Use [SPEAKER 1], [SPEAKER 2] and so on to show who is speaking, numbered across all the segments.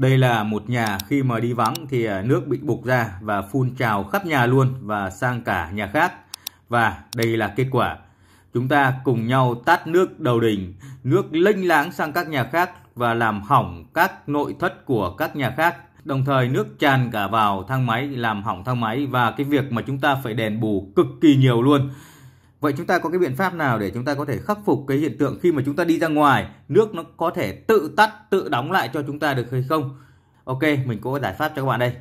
[SPEAKER 1] Đây là một nhà khi mà đi vắng thì à, nước bị bục ra và phun trào khắp nhà luôn và sang cả nhà khác. Và đây là kết quả. Chúng ta cùng nhau tát nước đầu đỉnh, nước lênh láng sang các nhà khác và làm hỏng các nội thất của các nhà khác. Đồng thời nước tràn cả vào thang máy làm hỏng thang máy và cái việc mà chúng ta phải đền bù cực kỳ nhiều luôn. Vậy chúng ta có cái biện pháp nào để chúng ta có thể khắc phục cái hiện tượng khi mà chúng ta đi ra ngoài, nước nó có thể tự tắt, tự đóng lại cho chúng ta được hay không? Ok, mình có cái giải pháp cho các bạn đây.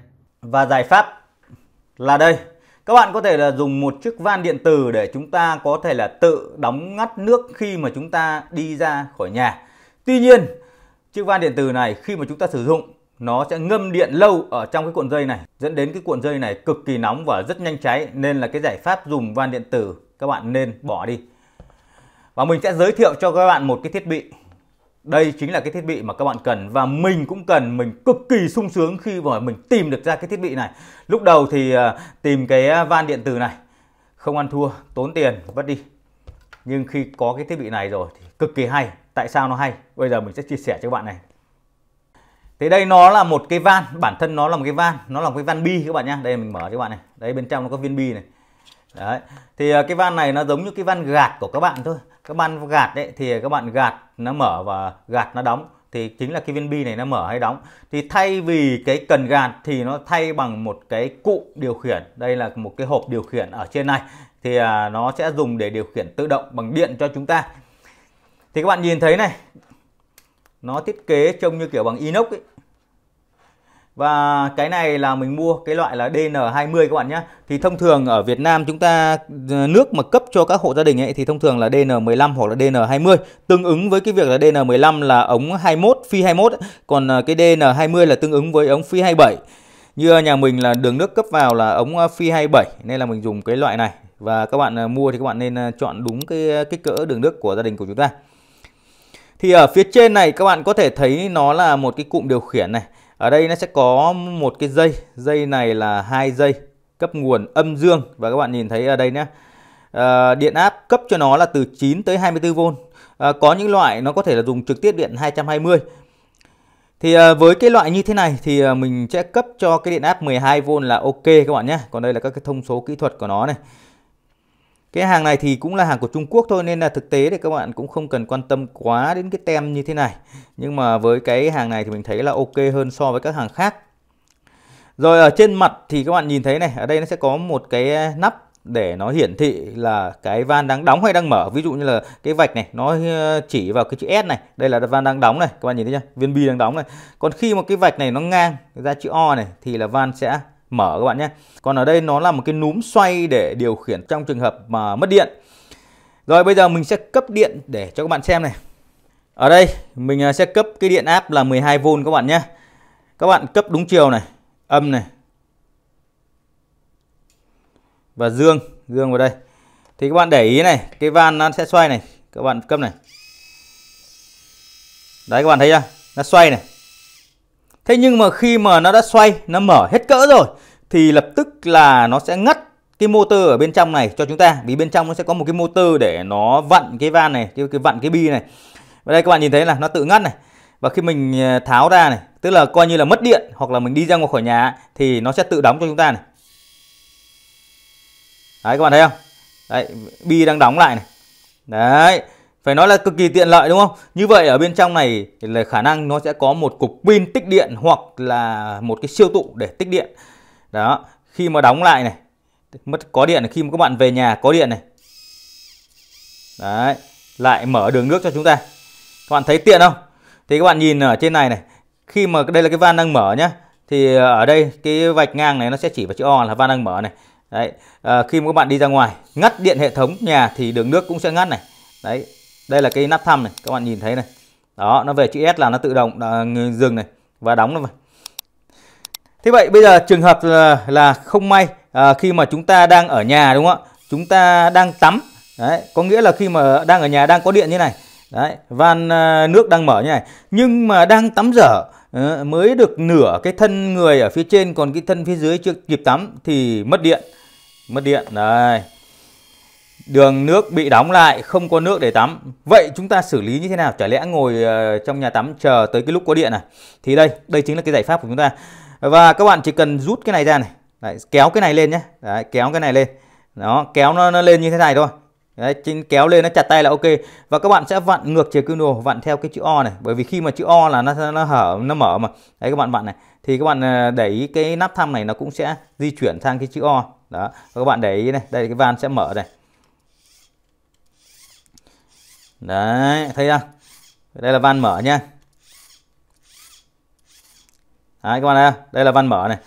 [SPEAKER 1] Và giải pháp là đây. Các bạn có thể là dùng một chiếc van điện tử để chúng ta có thể là tự đóng ngắt nước khi mà chúng ta đi ra khỏi nhà. Tuy nhiên, chiếc van điện tử này khi mà chúng ta sử dụng nó sẽ ngâm điện lâu ở trong cái cuộn dây này dẫn đến cái cuộn dây này cực kỳ nóng và rất nhanh cháy nên là cái giải pháp dùng van điện tử các bạn nên bỏ đi và mình sẽ giới thiệu cho các bạn một cái thiết bị đây chính là cái thiết bị mà các bạn cần và mình cũng cần mình cực kỳ sung sướng khi mà mình tìm được ra cái thiết bị này lúc đầu thì ờ, tìm cái van điện từ này không ăn thua tốn tiền vất đi nhưng khi có cái thiết bị này rồi thì cực kỳ hay tại sao nó hay bây giờ mình sẽ chia sẻ cho các bạn này thì đây nó là một cái van bản thân nó là một cái van nó là một cái van bi các bạn nhá đây mình mở cho các bạn này đây bên trong nó có viên bi này đấy thì à, cái van này nó giống như cái van gạt của các bạn thôi các van gạt đấy thì các bạn gạt nó mở và gạt nó đóng thì chính là cái viên bi này nó mở hay đóng thì thay vì cái cần gạt thì nó thay bằng một cái cụ điều khiển đây là một cái hộp điều khiển ở trên này thì à, nó sẽ dùng để điều khiển tự động bằng điện cho chúng ta thì các bạn nhìn thấy này nó thiết kế trông như kiểu bằng inox ấy và cái này là mình mua cái loại là DN20 các bạn nhé Thì thông thường ở Việt Nam chúng ta ờ, nước mà cấp cho các hộ gia đình ấy thì thông thường là DN15 hoặc là DN20 Tương ứng với cái việc là DN15 là ống 21, phi 21 Còn ờ, cái DN20 là tương ứng với ống phi 27 Như nhà mình là đường nước cấp vào là ống ờ, phi 27 nên là mình dùng cái loại này Và các bạn mua thì các bạn nên chọn đúng cái kích cỡ đường nước của gia đình của chúng ta thì ở phía trên này các bạn có thể thấy nó là một cái cụm điều khiển này ở đây nó sẽ có một cái dây dây này là hai dây cấp nguồn âm dương và các bạn nhìn thấy ở đây nhé à, điện áp cấp cho nó là từ 9 tới 24V à, ờ, có những loại nó có thể là dùng trực tiếp điện 220 thì à, với cái loại như thế này thì à, mình sẽ cấp cho cái điện áp 12V là ok các bạn nhé còn đây là các cái thông số kỹ thuật của nó này cái hàng này thì cũng là hàng của Trung Quốc thôi nên là thực tế thì các bạn cũng không cần quan tâm quá đến cái tem như thế này. Nhưng mà với cái hàng này thì mình thấy là ok hơn so với các hàng khác. Rồi ở trên mặt thì các bạn nhìn thấy này, ở đây nó sẽ có một cái nắp để nó hiển thị là cái van đang đóng hay đang mở ví dụ như là cái vạch này nó ờ, chỉ vào cái chữ S này đây là van đang đóng này các bạn nhìn thấy chưa viên bi đang đóng này còn khi mà cái vạch này nó ngang ra chữ O này thì là van sẽ mở các bạn nhé còn ở đây nó là một cái núm xoay để điều khiển trong trường hợp mà mất điện rồi bây giờ mình sẽ cấp điện để cho các bạn xem này ở đây mình à, sẽ cấp cái điện áp là 12V các bạn nhé các bạn cấp đúng chiều này âm này và dương dương vào đây thì các bạn để ý này cái van nó sẽ xoay này các bạn cấp này đấy các bạn thấy chưa nó xoay này Thế nhưng mà khi mà nó đã xoay, nó mở hết cỡ rồi thì lập tức là nó sẽ ngắt cái motor ở bên trong này cho chúng ta vì bên trong nó sẽ có một cái motor để nó vặn cái van này, cái, cái vặn cái bi này. Và đây các bạn nhìn thấy là nó tự ngắt này. Và khi mình ờ, tháo ra này, tức là coi như là mất điện hoặc là mình đi ra ngoài khỏi nhà thì nó sẽ tự đóng cho chúng ta này. Đấy các bạn thấy không? Đấy, bi đang đóng lại này. Đấy phải nói là cực kỳ tiện lợi đúng không như vậy ở bên trong này là khả năng nó sẽ có một cục pin tích điện hoặc là một cái siêu tụ để tích điện đó khi mà đóng lại này mất có điện khi mà các bạn về nhà có điện này đấy lại mở đường nước cho chúng ta các bạn thấy tiện không thì các bạn nhìn ở trên này này khi mà đây là cái van đang mở nhá thì ở đây cái vạch ngang này nó sẽ chỉ vào chữ O là van đang mở này đấy à, khi mà các bạn đi ra ngoài ngắt điện hệ thống nhà thì đường nước cũng sẽ ngắt này đấy đây là cái nắp thăm này các bạn nhìn thấy này đó nó về chữ S là nó tự động à, dừng này và đóng nó vào thế vậy bây giờ trường hợp là, là không may à, khi mà chúng ta đang ở nhà đúng không ạ chúng ta đang tắm đấy có nghĩa là khi mà đang ở nhà đang có điện như này đấy van à, nước đang mở như này nhưng mà đang tắm dở à, mới được nửa cái thân người ở phía trên còn cái thân phía dưới chưa kịp tắm thì mất điện mất điện đấy đường nước bị đóng lại không có nước để tắm vậy chúng ta xử lý như thế nào chả lẽ ngồi ờ, trong nhà tắm chờ tới cái lúc có điện à thì đây đây chính là cái giải pháp của chúng ta và các bạn chỉ cần rút cái này ra này Đấy, kéo cái này lên nhé Đấy, kéo cái này lên đó kéo nó, nó lên như thế này thôi Đấy, chính kéo lên nó chặt tay là ok và các bạn sẽ vặn ngược chiều kim đồng vặn theo cái chữ O này bởi vì khi mà chữ O là nó nó hở nó mở mà đấy các bạn bạn này thì các bạn ờ, để ý cái nắp thăm này nó cũng sẽ di chuyển sang cái chữ O đó và các bạn để ý này đây cái van sẽ mở này đấy thấy chưa đây là van mở nha đấy các bạn thấy không đây là van mở này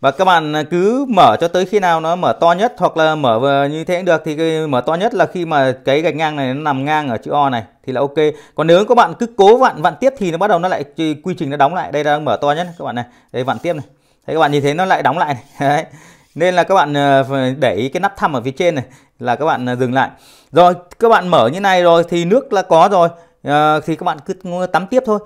[SPEAKER 1] và các bạn cứ mở cho tới khi nào nó mở to nhất hoặc là mở như thế cũng được thì cái mở to nhất là khi mà cái gạch ngang này nó nằm ngang ở chữ O này thì là ok. Còn nếu các bạn cứ cố vặn vặn tiếp thì nó bắt đầu nó lại quy trình nó đóng lại. Đây đang mở to nhất các bạn này. Đây vặn tiếp này. Thấy các bạn nhìn thấy nó lại đóng lại này. Đấy. Nên là các bạn ờ, để cái nắp thăm ở phía trên này là các bạn ờ, dừng lại rồi các bạn mở như này rồi thì nước là có rồi à, thì các bạn cứ tắm tiếp thôi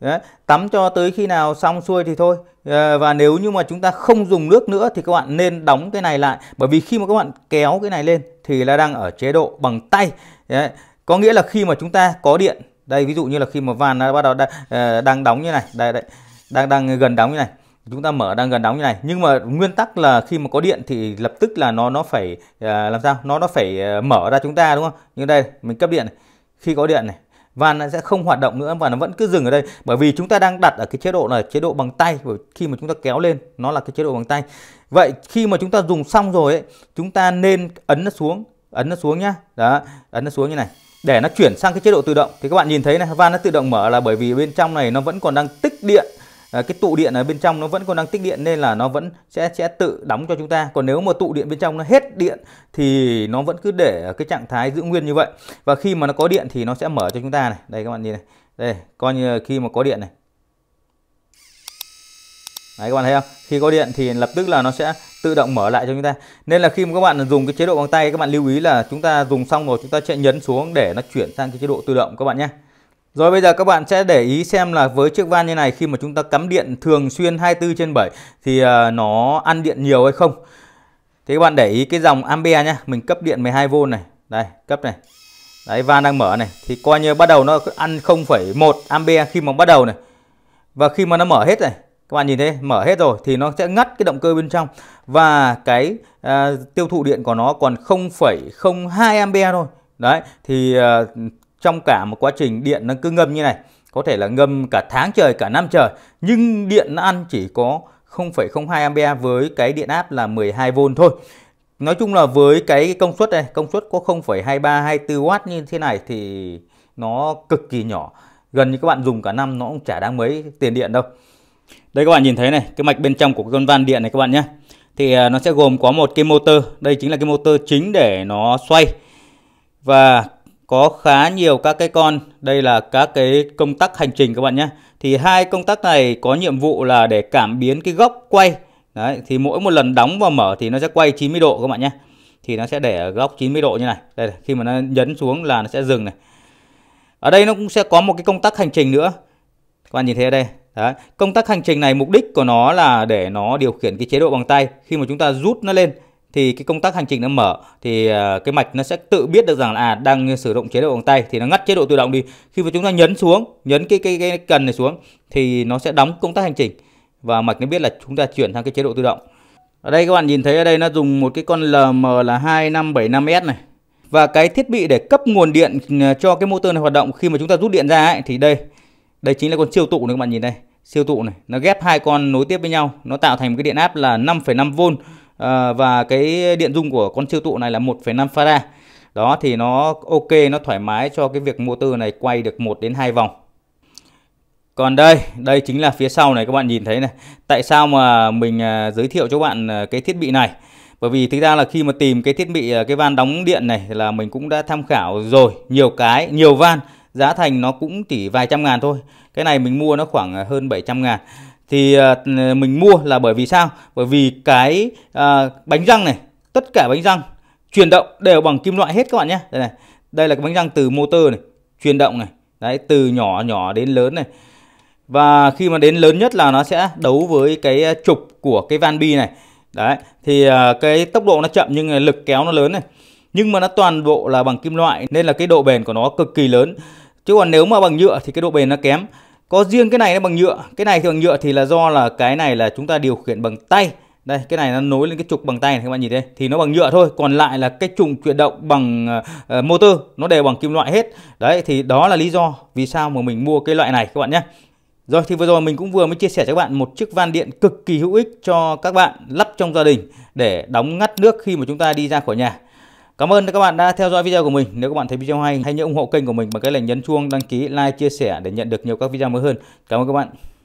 [SPEAKER 1] Đấy, tắm cho tới khi nào xong xuôi thì thôi à, và nếu như mà chúng ta không dùng nước nữa thì các bạn nên đóng cái này lại bởi vì khi mà các bạn kéo cái này lên thì là đang ở chế độ bằng tay Đấy, có nghĩa là khi mà chúng ta có điện đây ví dụ như là khi mà van nó bắt đầu đang, à, đang đóng như này đây, đây đang đang gần đóng như này chúng ta mở đang gần đóng như này nhưng mà nguyên tắc là khi mà có điện thì lập tức là nó nó phải à, làm sao nó nó phải à, mở ra chúng ta đúng không như đây mình cấp điện này. khi có điện này van nó sẽ không hoạt động nữa và nó vẫn cứ dừng ở đây bởi vì chúng ta đang đặt ở cái chế độ là chế độ bằng tay bởi khi mà chúng ta kéo lên nó là cái chế độ bằng tay vậy khi mà chúng ta dùng xong rồi ấy, chúng ta nên ấn nó xuống ấn nó xuống nhá đó ấn nó xuống như này để nó chuyển sang cái chế độ tự động thì các bạn nhìn thấy này van nó tự động mở là bởi vì bên trong này nó vẫn còn đang tích điện Ờ, cái tụ điện ở bên trong nó vẫn còn đang tích điện nên là nó vẫn sẽ sẽ tự đóng cho chúng ta còn nếu mà tụ điện bên trong nó hết điện thì nó vẫn cứ để cái trạng thái giữ nguyên như vậy và khi mà nó có điện thì nó sẽ mở cho chúng ta này đây các bạn nhìn này đây coi như khi mà có điện này Đấy các bạn thấy không? Khi có điện thì lập tức là nó sẽ tự động mở lại cho chúng ta. Nên là khi mà các bạn dùng cái chế độ bằng tay các bạn lưu ý là chúng ta dùng xong rồi chúng ta sẽ nhấn xuống để nó chuyển sang cái chế độ tự động các bạn nhé. Rồi bây giờ các bạn sẽ để ý xem là với chiếc van như này khi mà chúng ta cắm điện thường xuyên 24 trên 7 thì à, nó ăn điện nhiều hay không. Thì các bạn để ý cái dòng ampere nhá, mình cấp điện 12V này, đây, cấp này. Đấy van đang mở này thì coi như bắt đầu nó ăn 0,1 ampere khi mà bắt đầu này. Và khi mà nó mở hết này, các bạn nhìn thấy mở hết rồi thì nó sẽ ngắt cái động cơ bên trong và cái à, tiêu thụ điện của nó còn 0,02 ampere thôi. Đấy thì à, trong cả một quá trình điện nó cứ ngâm như này có thể là ngâm cả tháng trời cả năm trời nhưng điện nó ăn chỉ có 0,02 ampere với cái điện áp là 12V thôi nói chung là với cái công suất này công suất có 0,23 24W như thế này thì nó cực kỳ nhỏ gần như các bạn dùng cả năm nó cũng chả đáng mấy tiền điện đâu đây các bạn nhìn thấy này cái mạch bên trong của con van điện này các bạn nhé thì à, nó sẽ gồm có một cái motor đây chính là cái motor chính để nó xoay và có khá nhiều các cái con đây là các cái công tắc hành trình các bạn nhé thì hai công tắc này có nhiệm vụ là để cảm biến cái góc quay đấy thì mỗi một lần đóng và mở thì nó sẽ quay 90 độ các bạn nhé thì nó sẽ để ở góc 90 độ như này đây khi mà nó nhấn xuống là nó sẽ dừng này ở đây nó cũng sẽ có một cái công tắc hành trình nữa các bạn nhìn thấy ở đây Đấy. Công tắc hành trình này mục đích của nó là để nó điều khiển cái chế độ bằng tay. Khi mà chúng ta rút nó lên thì cái công tác hành trình nó mở thì ờ, cái mạch nó sẽ tự biết được rằng là à, đang sử dụng chế độ bằng tay thì nó ngắt chế độ tự động đi khi mà chúng ta nhấn xuống nhấn cái cái cái cần này xuống thì nó sẽ đóng công tác hành trình và mạch nó biết là chúng ta chuyển sang cái chế độ tự động ở đây các bạn nhìn thấy ở đây nó dùng một cái con LM là 2575S này và cái thiết bị để cấp nguồn điện ừ, cho cái motor này hoạt động khi mà chúng ta rút điện ra ấy, thì đây đây chính là con siêu tụ này các bạn nhìn đây siêu tụ này nó ghép hai con nối tiếp với nhau nó tạo thành một cái điện áp là 5,5V Ờ, và cái điện dung của con siêu tụ này là 1,5 farad đó thì nó ok nó thoải mái cho cái việc motor này quay được 1 đến 2 vòng còn đây, đây chính là phía sau này các bạn nhìn thấy này. Tại sao mà mình à, giới thiệu cho bạn à, cái thiết bị này? Bởi vì thực ra là khi mà tìm cái thiết bị à, cái van đóng điện này là mình cũng đã tham khảo rồi, nhiều cái, nhiều van, giá thành nó cũng chỉ vài trăm ngàn thôi. Cái này mình mua nó khoảng hơn 700 ngàn thì à, mình mua là bởi vì sao bởi vì cái à, bánh răng này tất cả bánh răng chuyển động đều bằng kim loại hết các bạn nhé đây này đây là cái bánh răng từ motor này chuyển động này đấy từ nhỏ nhỏ đến lớn này và khi mà đến lớn nhất là nó sẽ đấu với cái à, trục của cái van bi này đấy thì à, cái tốc độ nó chậm nhưng lực kéo nó lớn này nhưng mà nó toàn bộ là bằng kim loại nên là cái độ bền của nó cực kỳ lớn chứ còn nếu mà bằng nhựa thì cái độ bền nó kém có riêng cái này nó bằng nhựa cái này thì bằng nhựa thì là do là cái này là chúng ta điều khiển bằng tay đây cái này nó nối lên cái trục bằng tay này các bạn nhìn đây thì nó bằng nhựa thôi còn lại là cái trục chuyển động bằng uh, motor nó đều bằng kim loại hết đấy thì đó là lý do vì sao mà mình mua cái loại này các bạn nhé rồi thì vừa rồi mình cũng vừa mới chia sẻ cho các bạn một chiếc van điện cực kỳ hữu ích cho các bạn lắp trong gia đình để đóng ngắt nước khi mà chúng ta đi ra khỏi nhà Cảm ơn các bạn đã theo dõi video của mình. Nếu các bạn thấy video hay, hãy nhớ ủng hộ kênh của mình bằng cách là nhấn chuông, đăng ký, like, chia sẻ để nhận được nhiều các video mới hơn. Cảm ơn các bạn.